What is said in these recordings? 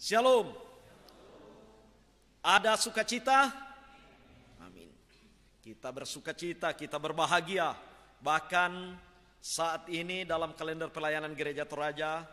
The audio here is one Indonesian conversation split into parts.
Shalom. Ada sukacita? Amin. Kita bersukacita, kita berbahagia. Bahkan saat ini dalam kalender pelayanan Gereja Toraja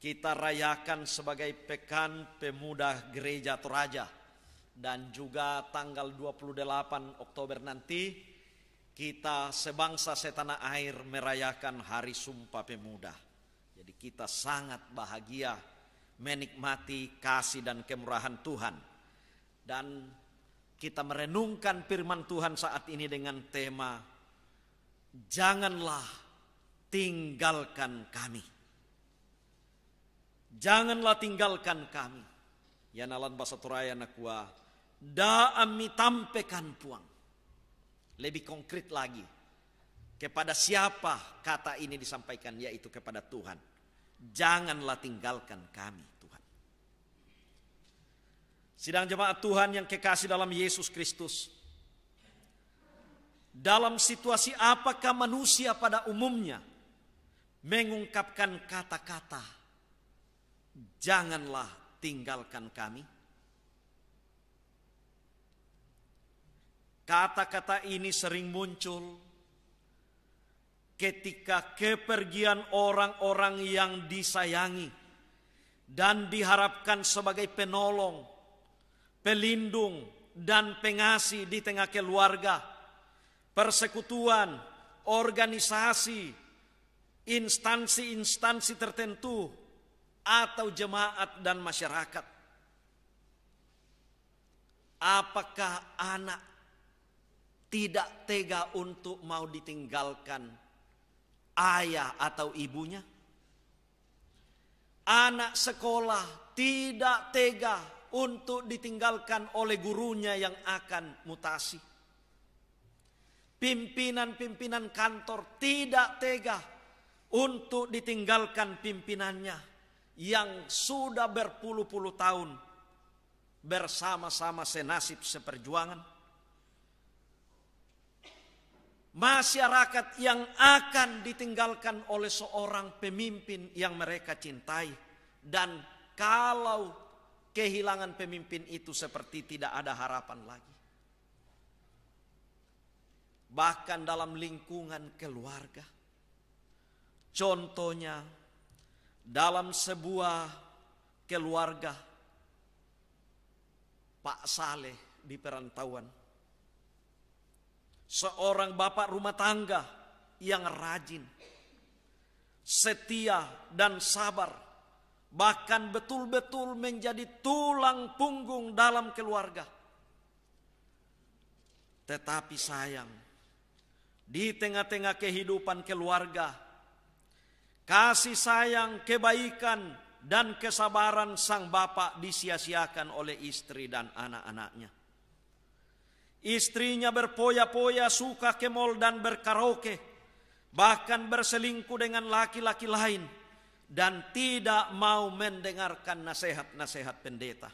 kita rayakan sebagai Pekan Pemuda Gereja Toraja dan juga tanggal 28 Oktober nanti kita sebangsa setanah air merayakan Hari Sumpah Pemuda. Jadi kita sangat bahagia menikmati kasih dan kemurahan Tuhan. Dan kita merenungkan firman Tuhan saat ini dengan tema janganlah tinggalkan kami. Janganlah tinggalkan kami. Ya nalan bahasa turaya nakua daami tampekan puang. Lebih konkret lagi. Kepada siapa kata ini disampaikan yaitu kepada Tuhan. Janganlah tinggalkan kami Tuhan. Sidang jemaat Tuhan yang kekasih dalam Yesus Kristus. Dalam situasi apakah manusia pada umumnya mengungkapkan kata-kata janganlah tinggalkan kami? Kata-kata ini sering muncul ketika kepergian orang-orang yang disayangi dan diharapkan sebagai penolong, pelindung, dan pengasih di tengah keluarga, persekutuan, organisasi, instansi-instansi tertentu, atau jemaat dan masyarakat. Apakah anak tidak tega untuk mau ditinggalkan ayah atau ibunya? Anak sekolah tidak tega untuk ditinggalkan oleh gurunya yang akan mutasi. Pimpinan-pimpinan kantor tidak tega untuk ditinggalkan pimpinannya yang sudah berpuluh-puluh tahun bersama-sama senasib seperjuangan masyarakat yang akan ditinggalkan oleh seorang pemimpin yang mereka cintai. Dan kalau kehilangan pemimpin itu seperti tidak ada harapan lagi. Bahkan dalam lingkungan keluarga. Contohnya dalam sebuah keluarga Pak Saleh di perantauan seorang bapak rumah tangga yang rajin, setia, dan sabar, bahkan betul-betul menjadi tulang punggung dalam keluarga. Tetapi sayang, di tengah-tengah kehidupan keluarga, kasih sayang, kebaikan, dan kesabaran sang bapak disia-siakan oleh istri dan anak-anaknya. Istrinya berpoya-poya, suka ke mall dan berkaraoke, bahkan berselingkuh dengan laki-laki lain dan tidak mau mendengarkan nasihat-nasihat pendeta.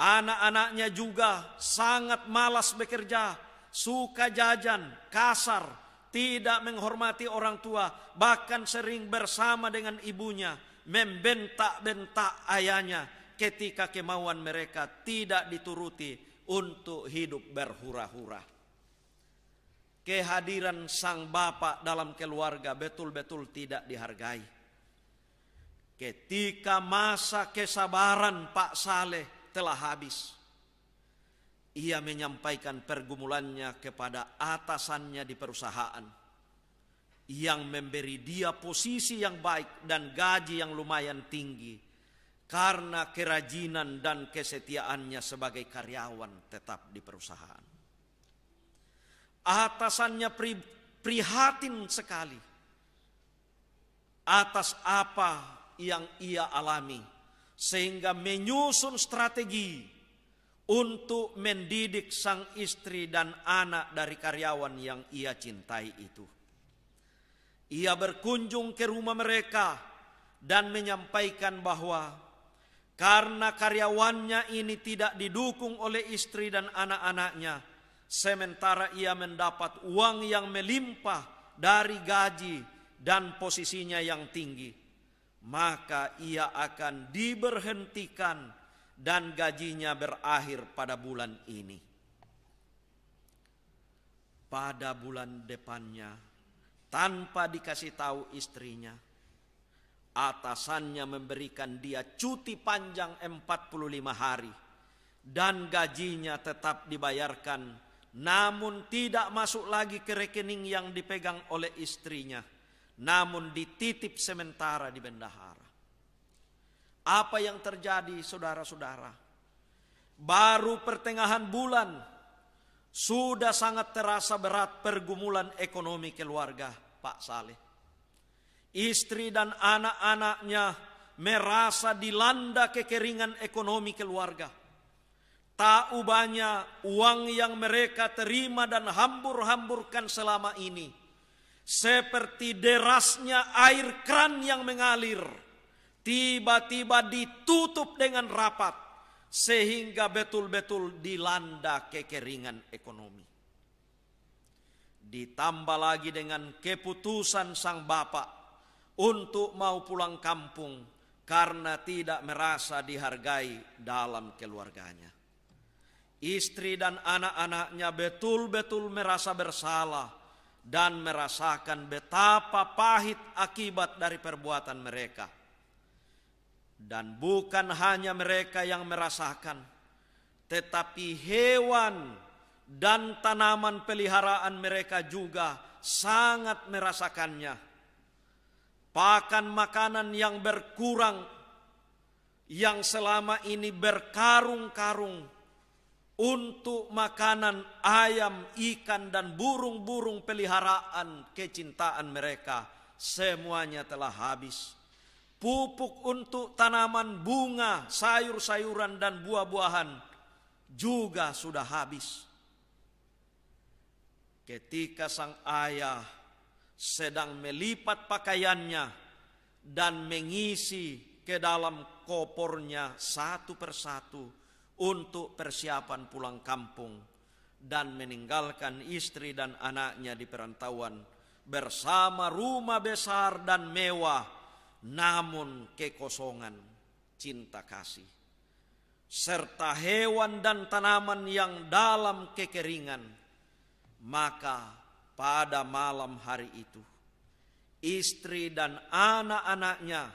Anak-anaknya juga sangat malas bekerja, suka jajan, kasar, tidak menghormati orang tua, bahkan sering bersama dengan ibunya, membentak-bentak ayahnya ketika kemauan mereka tidak dituruti untuk hidup berhura-hura. Kehadiran sang bapak dalam keluarga betul-betul tidak dihargai. Ketika masa kesabaran Pak Saleh telah habis, ia menyampaikan pergumulannya kepada atasannya di perusahaan yang memberi dia posisi yang baik dan gaji yang lumayan tinggi karena kerajinan dan kesetiaannya sebagai karyawan tetap di perusahaan. Atasannya pri, prihatin sekali atas apa yang ia alami, sehingga menyusun strategi untuk mendidik sang istri dan anak dari karyawan yang ia cintai itu. Ia berkunjung ke rumah mereka dan menyampaikan bahwa karena karyawannya ini tidak didukung oleh istri dan anak-anaknya, sementara ia mendapat uang yang melimpah dari gaji dan posisinya yang tinggi, maka ia akan diberhentikan dan gajinya berakhir pada bulan ini. Pada bulan depannya, tanpa dikasih tahu istrinya Atasannya memberikan dia cuti panjang 45 hari dan gajinya tetap dibayarkan namun tidak masuk lagi ke rekening yang dipegang oleh istrinya namun dititip sementara di bendahara. Apa yang terjadi saudara-saudara? Baru pertengahan bulan sudah sangat terasa berat pergumulan ekonomi keluarga Pak Saleh istri dan anak-anaknya merasa dilanda kekeringan ekonomi keluarga. Tak ubahnya uang yang mereka terima dan hambur-hamburkan selama ini. Seperti derasnya air keran yang mengalir. Tiba-tiba ditutup dengan rapat. Sehingga betul-betul dilanda kekeringan ekonomi. Ditambah lagi dengan keputusan sang bapak untuk mau pulang kampung karena tidak merasa dihargai dalam keluarganya. Istri dan anak-anaknya betul-betul merasa bersalah dan merasakan betapa pahit akibat dari perbuatan mereka. Dan bukan hanya mereka yang merasakan, tetapi hewan dan tanaman peliharaan mereka juga sangat merasakannya pakan makanan yang berkurang, yang selama ini berkarung-karung untuk makanan ayam, ikan, dan burung-burung peliharaan kecintaan mereka, semuanya telah habis. Pupuk untuk tanaman bunga, sayur-sayuran, dan buah-buahan juga sudah habis. Ketika sang ayah sedang melipat pakaiannya dan mengisi ke dalam kopornya satu persatu untuk persiapan pulang kampung dan meninggalkan istri dan anaknya di perantauan bersama rumah besar dan mewah namun kekosongan cinta kasih serta hewan dan tanaman yang dalam kekeringan maka pada malam hari itu. Istri dan anak-anaknya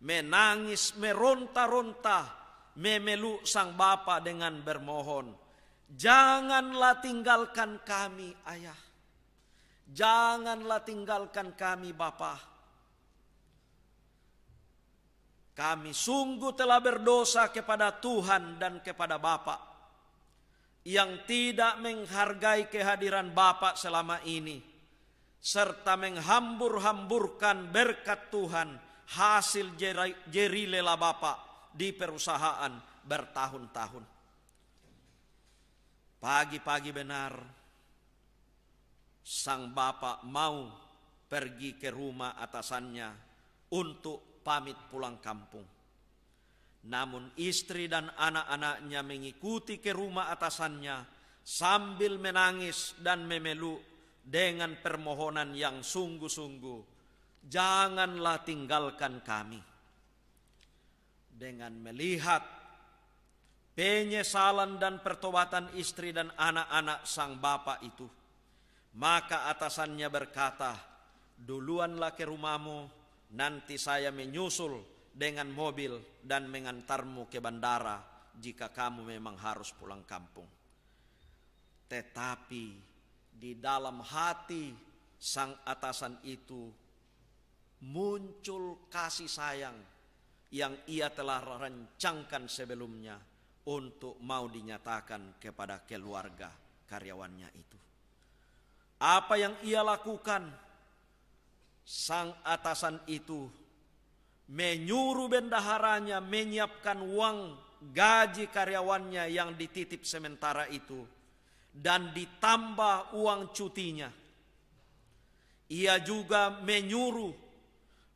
menangis meronta-ronta memeluk sang bapa dengan bermohon, "Janganlah tinggalkan kami, Ayah. Janganlah tinggalkan kami, Bapa. Kami sungguh telah berdosa kepada Tuhan dan kepada Bapak yang tidak menghargai kehadiran Bapak selama ini serta menghambur-hamburkan berkat Tuhan hasil jeri, lela Bapak di perusahaan bertahun-tahun. Pagi-pagi benar sang Bapak mau pergi ke rumah atasannya untuk pamit pulang kampung. Namun istri dan anak-anaknya mengikuti ke rumah atasannya sambil menangis dan memeluk dengan permohonan yang sungguh-sungguh. Janganlah tinggalkan kami. Dengan melihat penyesalan dan pertobatan istri dan anak-anak sang bapak itu, maka atasannya berkata, "Duluanlah ke rumahmu, nanti saya menyusul." dengan mobil dan mengantarmu ke bandara jika kamu memang harus pulang kampung. Tetapi di dalam hati sang atasan itu muncul kasih sayang yang ia telah rencangkan sebelumnya untuk mau dinyatakan kepada keluarga karyawannya itu. Apa yang ia lakukan? Sang atasan itu menyuruh bendaharanya menyiapkan uang gaji karyawannya yang dititip sementara itu dan ditambah uang cutinya. Ia juga menyuruh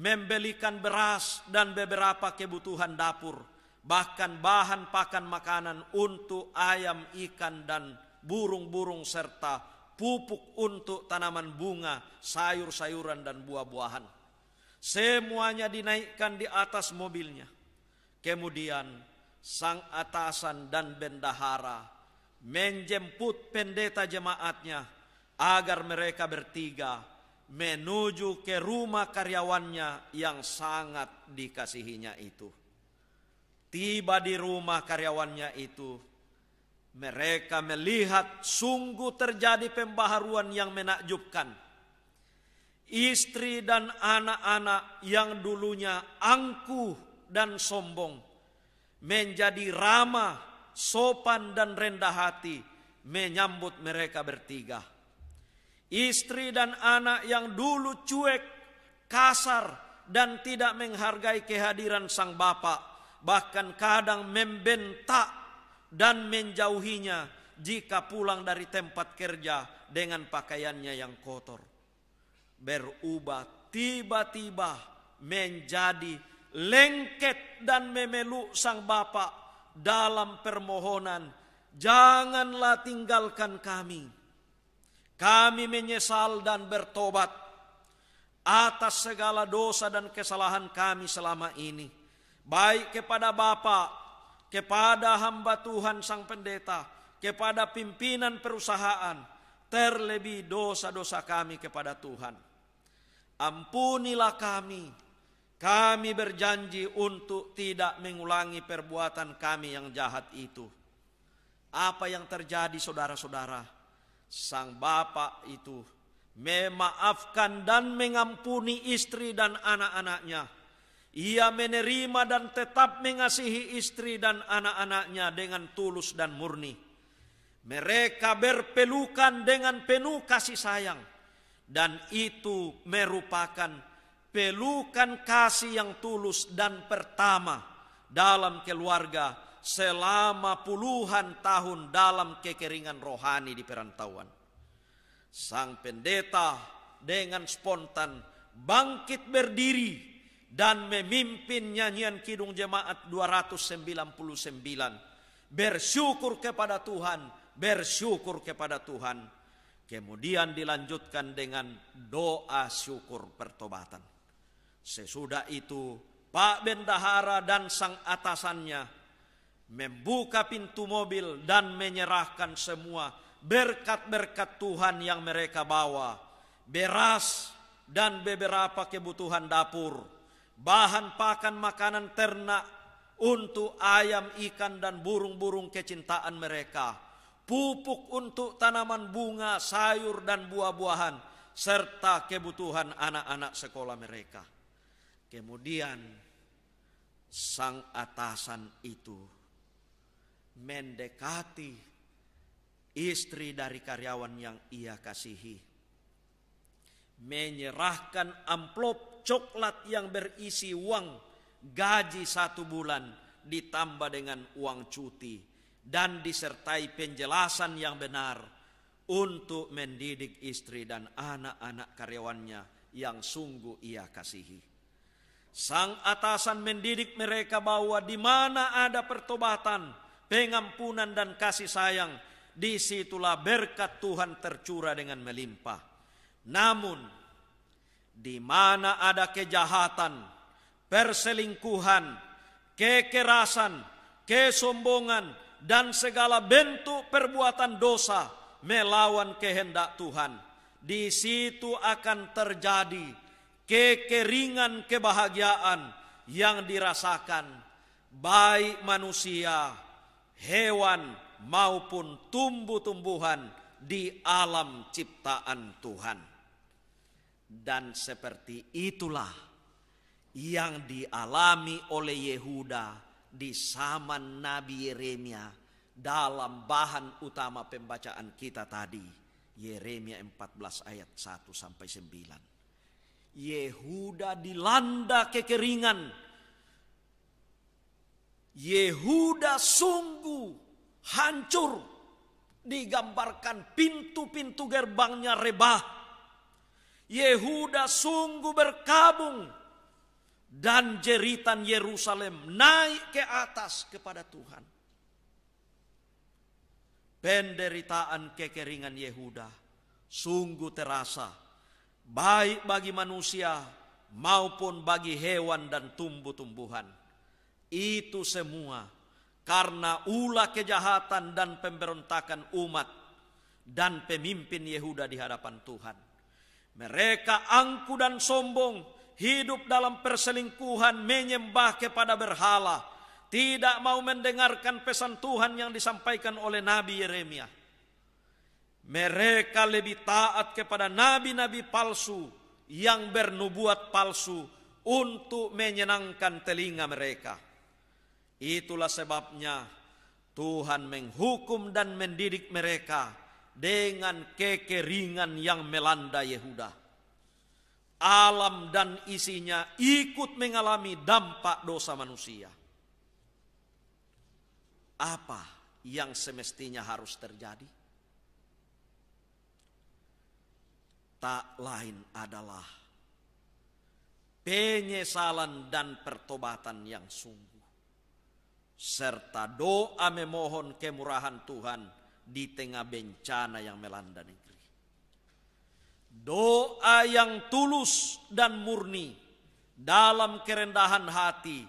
membelikan beras dan beberapa kebutuhan dapur, bahkan bahan pakan makanan untuk ayam, ikan, dan burung-burung serta pupuk untuk tanaman bunga, sayur-sayuran, dan buah-buahan. Semuanya dinaikkan di atas mobilnya. Kemudian sang atasan dan bendahara menjemput pendeta jemaatnya agar mereka bertiga menuju ke rumah karyawannya yang sangat dikasihinya itu. Tiba di rumah karyawannya itu, mereka melihat sungguh terjadi pembaharuan yang menakjubkan istri dan anak-anak yang dulunya angkuh dan sombong menjadi ramah, sopan dan rendah hati menyambut mereka bertiga. Istri dan anak yang dulu cuek, kasar dan tidak menghargai kehadiran sang bapak, bahkan kadang membentak dan menjauhinya jika pulang dari tempat kerja dengan pakaiannya yang kotor berubah tiba-tiba menjadi lengket dan memeluk sang Bapa dalam permohonan, "Janganlah tinggalkan kami. Kami menyesal dan bertobat atas segala dosa dan kesalahan kami selama ini, baik kepada Bapa, kepada hamba Tuhan sang pendeta, kepada pimpinan perusahaan." terlebih dosa-dosa kami kepada Tuhan. Ampunilah kami, kami berjanji untuk tidak mengulangi perbuatan kami yang jahat itu. Apa yang terjadi, saudara-saudara? Sang bapak itu memaafkan dan mengampuni istri dan anak-anaknya. Ia menerima dan tetap mengasihi istri dan anak-anaknya dengan tulus dan murni mereka berpelukan dengan penuh kasih sayang. Dan itu merupakan pelukan kasih yang tulus dan pertama dalam keluarga selama puluhan tahun dalam kekeringan rohani di perantauan. Sang pendeta dengan spontan bangkit berdiri dan memimpin nyanyian kidung jemaat 299 bersyukur kepada Tuhan bersyukur kepada Tuhan. Kemudian dilanjutkan dengan doa syukur pertobatan. Sesudah itu Pak Bendahara dan sang atasannya membuka pintu mobil dan menyerahkan semua berkat-berkat Tuhan yang mereka bawa. Beras dan beberapa kebutuhan dapur. Bahan pakan makanan ternak untuk ayam, ikan, dan burung-burung kecintaan mereka pupuk untuk tanaman bunga, sayur, dan buah-buahan, serta kebutuhan anak-anak sekolah mereka. Kemudian, sang atasan itu mendekati istri dari karyawan yang ia kasihi, menyerahkan amplop coklat yang berisi uang gaji satu bulan ditambah dengan uang cuti dan disertai penjelasan yang benar untuk mendidik istri dan anak-anak karyawannya yang sungguh ia kasihi. Sang atasan mendidik mereka bahwa di mana ada pertobatan, pengampunan dan kasih sayang, disitulah berkat Tuhan tercurah dengan melimpah. Namun, di mana ada kejahatan, perselingkuhan, kekerasan, kesombongan, dan segala bentuk perbuatan dosa melawan kehendak Tuhan. Di situ akan terjadi kekeringan kebahagiaan yang dirasakan baik manusia, hewan maupun tumbuh-tumbuhan di alam ciptaan Tuhan. Dan seperti itulah yang dialami oleh Yehuda di zaman Nabi Yeremia dalam bahan utama pembacaan kita tadi Yeremia 14 ayat 1 sampai 9 Yehuda dilanda kekeringan Yehuda sungguh hancur digambarkan pintu-pintu gerbangnya rebah Yehuda sungguh berkabung dan jeritan Yerusalem naik ke atas kepada Tuhan. Penderitaan kekeringan Yehuda sungguh terasa baik bagi manusia maupun bagi hewan dan tumbuh-tumbuhan. Itu semua karena ulah kejahatan dan pemberontakan umat dan pemimpin Yehuda di hadapan Tuhan. Mereka angku dan sombong, hidup dalam perselingkuhan, menyembah kepada berhala, tidak mau mendengarkan pesan Tuhan yang disampaikan oleh Nabi Yeremia. Mereka lebih taat kepada nabi-nabi palsu yang bernubuat palsu untuk menyenangkan telinga mereka. Itulah sebabnya Tuhan menghukum dan mendidik mereka dengan kekeringan yang melanda Yehuda alam dan isinya ikut mengalami dampak dosa manusia. Apa yang semestinya harus terjadi? Tak lain adalah penyesalan dan pertobatan yang sungguh, serta doa memohon kemurahan Tuhan di tengah bencana yang melanda ini doa yang tulus dan murni dalam kerendahan hati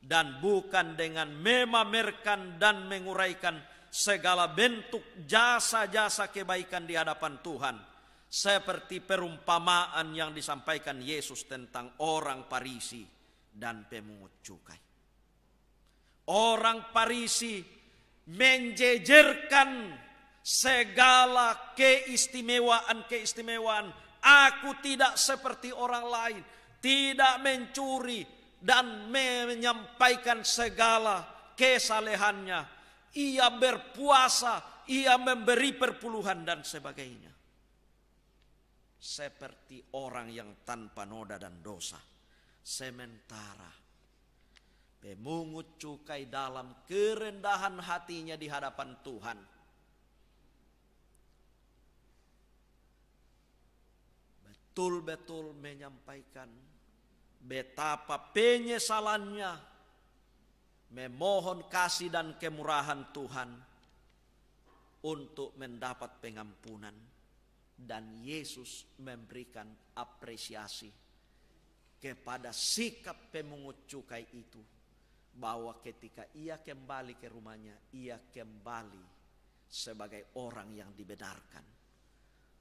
dan bukan dengan memamerkan dan menguraikan segala bentuk jasa-jasa kebaikan di hadapan Tuhan seperti perumpamaan yang disampaikan Yesus tentang orang Parisi dan pemungut cukai. Orang Parisi menjejerkan segala keistimewaan-keistimewaan. Aku tidak seperti orang lain, tidak mencuri dan menyampaikan segala kesalehannya. Ia berpuasa, ia memberi perpuluhan dan sebagainya. Seperti orang yang tanpa noda dan dosa. Sementara pemungut cukai dalam kerendahan hatinya di hadapan Tuhan betul-betul menyampaikan betapa penyesalannya memohon kasih dan kemurahan Tuhan untuk mendapat pengampunan dan Yesus memberikan apresiasi kepada sikap pemungut cukai itu bahwa ketika ia kembali ke rumahnya ia kembali sebagai orang yang dibenarkan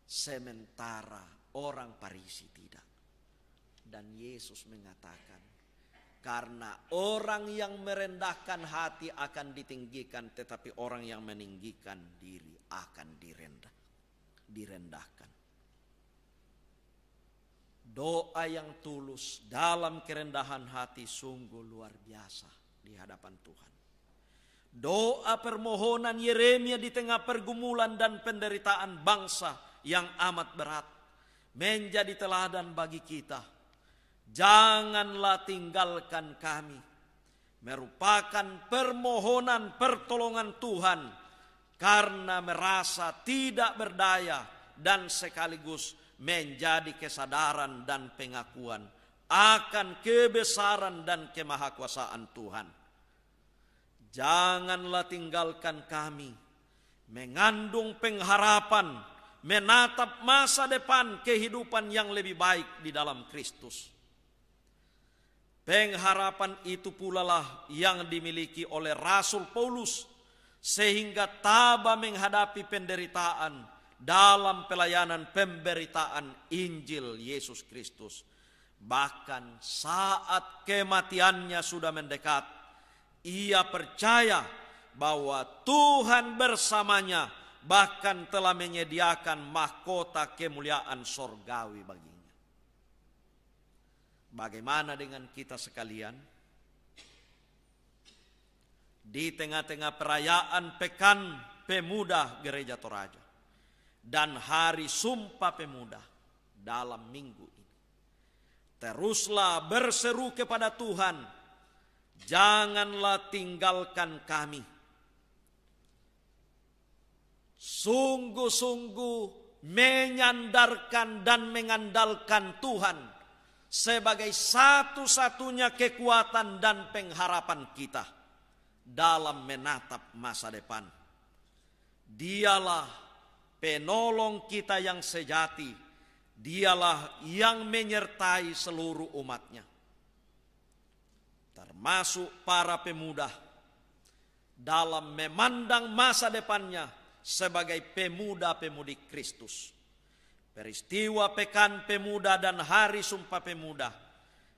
sementara orang Farisi tidak. Dan Yesus mengatakan, karena orang yang merendahkan hati akan ditinggikan, tetapi orang yang meninggikan diri akan direndah, direndahkan. Doa yang tulus dalam kerendahan hati sungguh luar biasa di hadapan Tuhan. Doa permohonan Yeremia di tengah pergumulan dan penderitaan bangsa yang amat berat menjadi teladan bagi kita. Janganlah tinggalkan kami. Merupakan permohonan pertolongan Tuhan karena merasa tidak berdaya dan sekaligus menjadi kesadaran dan pengakuan akan kebesaran dan kemahakuasaan Tuhan. Janganlah tinggalkan kami mengandung pengharapan menatap masa depan kehidupan yang lebih baik di dalam Kristus. Pengharapan itu pula lah yang dimiliki oleh Rasul Paulus sehingga tabah menghadapi penderitaan dalam pelayanan pemberitaan Injil Yesus Kristus. Bahkan saat kematiannya sudah mendekat, ia percaya bahwa Tuhan bersamanya bahkan telah menyediakan mahkota kemuliaan sorgawi baginya. Bagaimana dengan kita sekalian? Di tengah-tengah perayaan pekan pemuda gereja Toraja dan hari sumpah pemuda dalam minggu ini. Teruslah berseru kepada Tuhan, janganlah tinggalkan kami sungguh-sungguh menyandarkan dan mengandalkan Tuhan sebagai satu-satunya kekuatan dan pengharapan kita dalam menatap masa depan. Dialah penolong kita yang sejati, dialah yang menyertai seluruh umatnya. Termasuk para pemuda dalam memandang masa depannya sebagai pemuda-pemudi Kristus. Peristiwa Pekan Pemuda dan Hari Sumpah Pemuda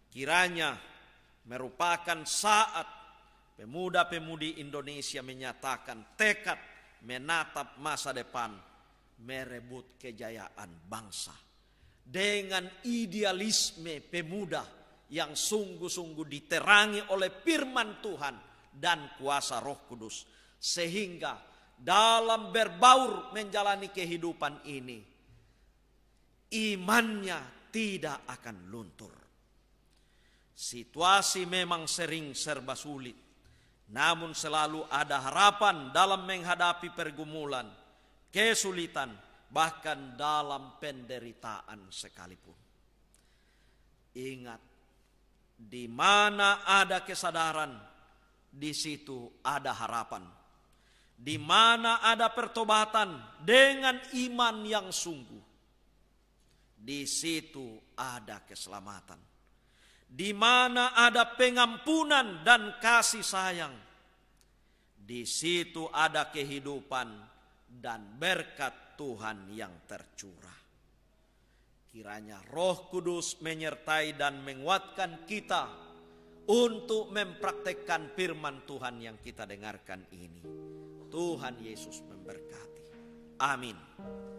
kiranya merupakan saat pemuda-pemudi Indonesia menyatakan tekad menatap masa depan, merebut kejayaan bangsa. Dengan idealisme pemuda yang sungguh-sungguh diterangi oleh firman Tuhan dan kuasa Roh Kudus, sehingga dalam berbaur menjalani kehidupan ini, imannya tidak akan luntur. Situasi memang sering serba sulit, namun selalu ada harapan dalam menghadapi pergumulan, kesulitan, bahkan dalam penderitaan sekalipun. Ingat, di mana ada kesadaran, di situ ada harapan di mana ada pertobatan dengan iman yang sungguh. Di situ ada keselamatan. Di mana ada pengampunan dan kasih sayang. Di situ ada kehidupan dan berkat Tuhan yang tercurah. Kiranya Roh Kudus menyertai dan menguatkan kita untuk mempraktekkan firman Tuhan yang kita dengarkan ini. Tuhan Yesus memberkati. Amin.